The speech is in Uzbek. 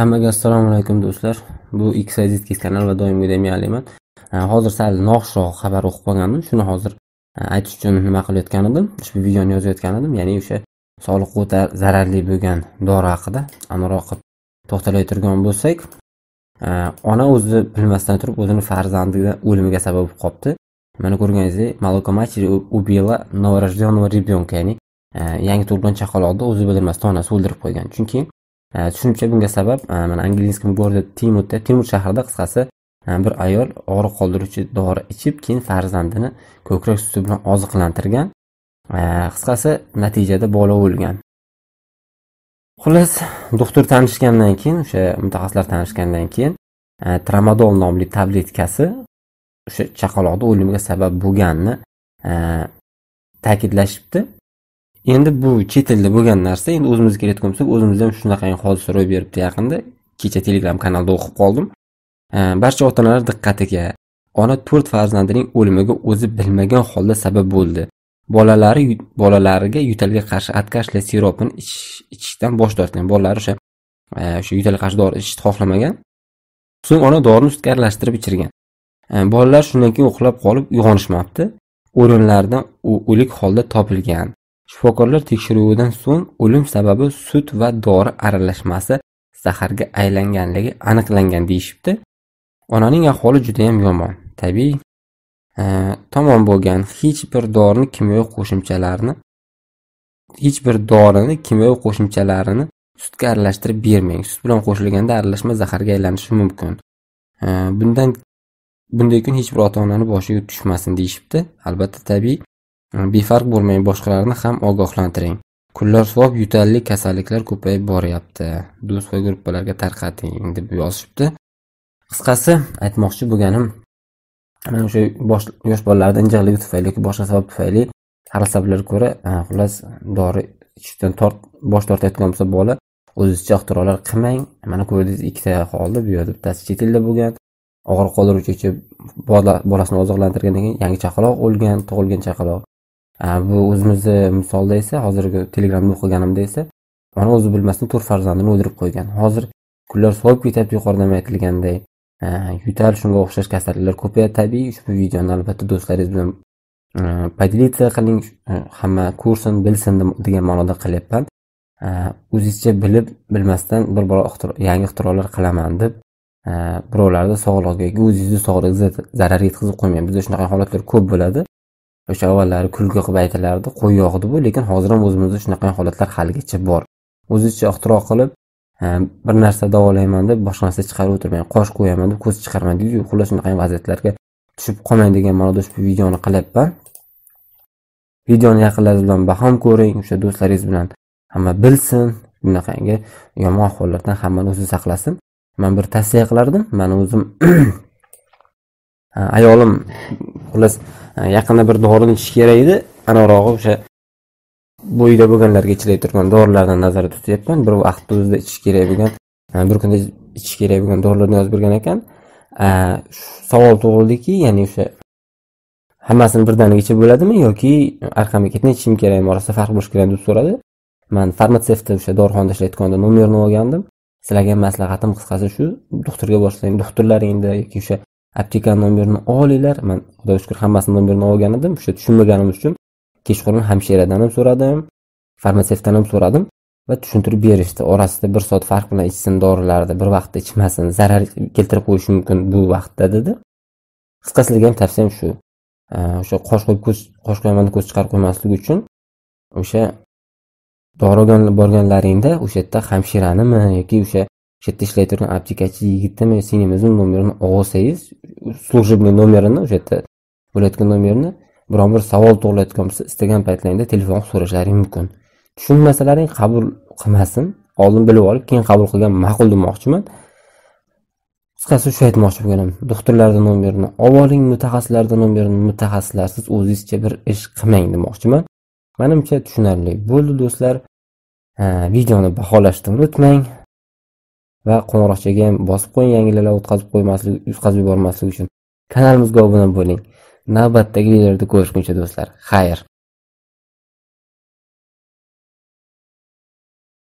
hammaga assalomu alaykum do'stlar bu x kanal va doimgidek mealiman hozir sal noxushroq xabar o'qib qolgandim shuni hozir e, aytish uchun nima qilayotgan edim ushbu videoni yozayotgan edim ya'ni o'sha sog'liqqa o'ta zararli bo'lgan dori haqida aniqroq qilib to'xtalay turgan bo'lsak e, ona o'zi bilmasdan turib o'zini farzandini o'limiga sabab bo'lib qolibdi mana ko'rganingizdek молоко матери ubila novorожденного ребенка ya'ni e, yangi tug'ilgan chaqaloqni o'zi bilmasdan onasi o'ldirib qo'ygan chunki tushuncha bunga sabab e, mana angielskim goroda timutda timur shahrida qisqasi e, bir ayol og'riq qoldiruvchi dori ichib keyin farzandini ko'krak suti bilan oziqlantirgan e, qisqasi natijada bola o'lgan xullas doktor tanishgandan keyin o'sha mutaxassislar tanishgandan keyin tramadol nomli tabletkasi o'sha chaqaloqni o'limiga sabab bo'lganini ta'kidlashibdi endi bu chet elda bo'lgan narsa endi o'zimizga keladigan bo'lsak o'zimizda ham shunaqa hodisa ro'y beribdi yaqinda kecha telegram kanalida o'qib qoldim barcha ota onalar diqqatiga ona to'rt farzandining o'limiga o'zi bilmagan holda sabab bo'ldi bolalari bolalariga yo'talga qarshi atkashli siropini ichishdan bosh tortgan bolalari o'sha o'sha e, yo'talga qarshi dori ichishni xohlamagan so'ng ona dorini sutga aralashtirib ichirgan e, bolalar shundan keyin uxlab qolib uyg'onishmabdi o'rinlaridan o'lik holda topilgan Shifokorlar tekshiruvidan so'ng o'lim sababi sut va dori aralashmasi zaharga aylanganligi aniqlangan deyishibdi. Onaning ahvoli juda ham yomon. Tabiiy e, tomon bo'lgan hech bir dorini kimyoviy qo'shimchalarni hech bir dorini kimyoviy qo'shimchalarini sutga aralashtirib bermang. Sut bilan qo'shilganda aralashma zaharga aylanishi mumkin. E, bundan bunday kun hech bir ota-onani boshiga tushmasin deyishibdi. Albatta tabiiy befarq bo'lmay boshqalarni ham ogohlantiring kunlar sovib yo'talli kasalliklar ko'payib boryapti do'st va gruppalarga tarqating deb yozishibdi qisqasi aytmoqchi bo'lganim mana o'sha yosh bolalarda injiqligi tufayli yoki boshqa sabab tufayli sabablarga ko'ra xullas dori ichishdan tort bosh tortayotgan bo'lsa bola o'zizcha ixtirolar qilmang mana ko'rdingiz ikkita qoldi bu yerda bittasi chet elda bo'lgan og'riq qoldiruvchi ichib bolasini oziqlantirgandan keyin yangi chaqaloq o'lgan tug'ilgan chaqaloq bu o'zimizni misolda esa hozirgi telegramda o'qiganimda esa ona o'zi bilmasdan to'rt farzandini o'ldirib qo'ygan hozir kunlar sovib ketyapti yuqorida aytilganday yo'tal shunga o'xshash kasalliklar ko'payadi tabiiy ushbu videoni albatta do'stlaringiz bilan поделиться e, qiling e, hamma ko'rsin bilsin degan ma'noda qilyapman o'zizcha bilib bilmasdan bir bor yangi ixtirolar qilaman deb e, birovlarni sog'lig'iga o'zizni sog'lig'ingizga zarar yetkazib qo'ymang bizda shunaqa holatlar ko'p bo'ladi o'sha avvallari kulgi qilib aytilardi qo'y yog'di bu lekin hozir ham o'zimizda shunaqa holatlar haligacha bor o'zicha ixtiro qilib e, bir narsa davolayman deb boshqa narsa chiqarib o'tirmang qosh qo'yaman deb ko'z chiqarmang deydiyu xullas shunaqa vaziyatlarga tushib qolmang degan ma'noda ushbu videoni qilyapman videoni yaqinlariz bilan baham ko'ring o'sha do'stlaringiz bilan hamma bilsin bunaqangi yomon ahvollardan hammani o'zi saqlasin man bir tavsiya qilardim mani o'zim e, ayolim xullas Э, yaqinda bir dorini ichish kerak edi anorog'i o'sha bo'yida bo'lganlarga ichilib turgan dorilardan nazarda tutyapman bir vaqtni o'zida ichish kerak bo'lgan e, bir kunda ichish kerak bo'lgan dorilarni yozib bergan ekan e, savol tug'ildiki ya'ni o'sha hammasini birdaniga ichib bo'ladimi yoki arqamga ketini ichishim kerakmi orasida farq bo'lishi kerakmi deb so'radi man farmatsevtda o'sha dorixonada ishlayotganda nomerni olgandim sizlarga maslahatim qisqasi shu doktorga borsang doktorlar endi yoki o'sha aptekani nomerini olinglar man xudoga shukur hammasini nomerini olgan edim o'sha tushunmaganim uchun kechqurun hamshiradan ham so'radim farmatsevtdan ham so'radim va tushuntirib berishdi orasida bir soat farq bilan ichsin dorilarni bir vaqtda ichmasin zarar keltirib qo'yishi mumkin bu vaqtda dedi qisqa sizlarga ham tavsiyam shu e, o'sha qosh qo'yib ko'z qosh qo'yaman ko'z chiqarib qo'ymaslik uchun o'sha dori borganlaringda o'sha yerda hamshiranimi yoki o'sha o'sha yerda ishlay turgan aptekachi yigitdan men singlimizni nomerini olsangiz служебный nomerini o'sha yerda bo'layotgan nomerni biron bir savol tug'ilayotgan bo'lsa istagan paytlaringda telefon qilib so'rashlari mumkin tushunmasalaring qabul qilmasin oldin bilib olib keyin qabul qilgan ma'qul demoqchiman qisqasi shu aytmoqchi bo'lganim doktorlarni nomerini olib oling mutaxassislarni nomerini mutaxassislarsiz o'zizcha bir ish qilmang demoqchiman manimcha tushunarli bo'ldi do'stlar videoni baholashni unutmang va qo'ng'iroqchaga ham bosib qo'ying yangilarni o'tkazib qo'ymaslik yutqazib yubormaslik uchun kanalimizga obuna bo'ling navbatdagi videolarda ko'rishguncha do'stlar xayr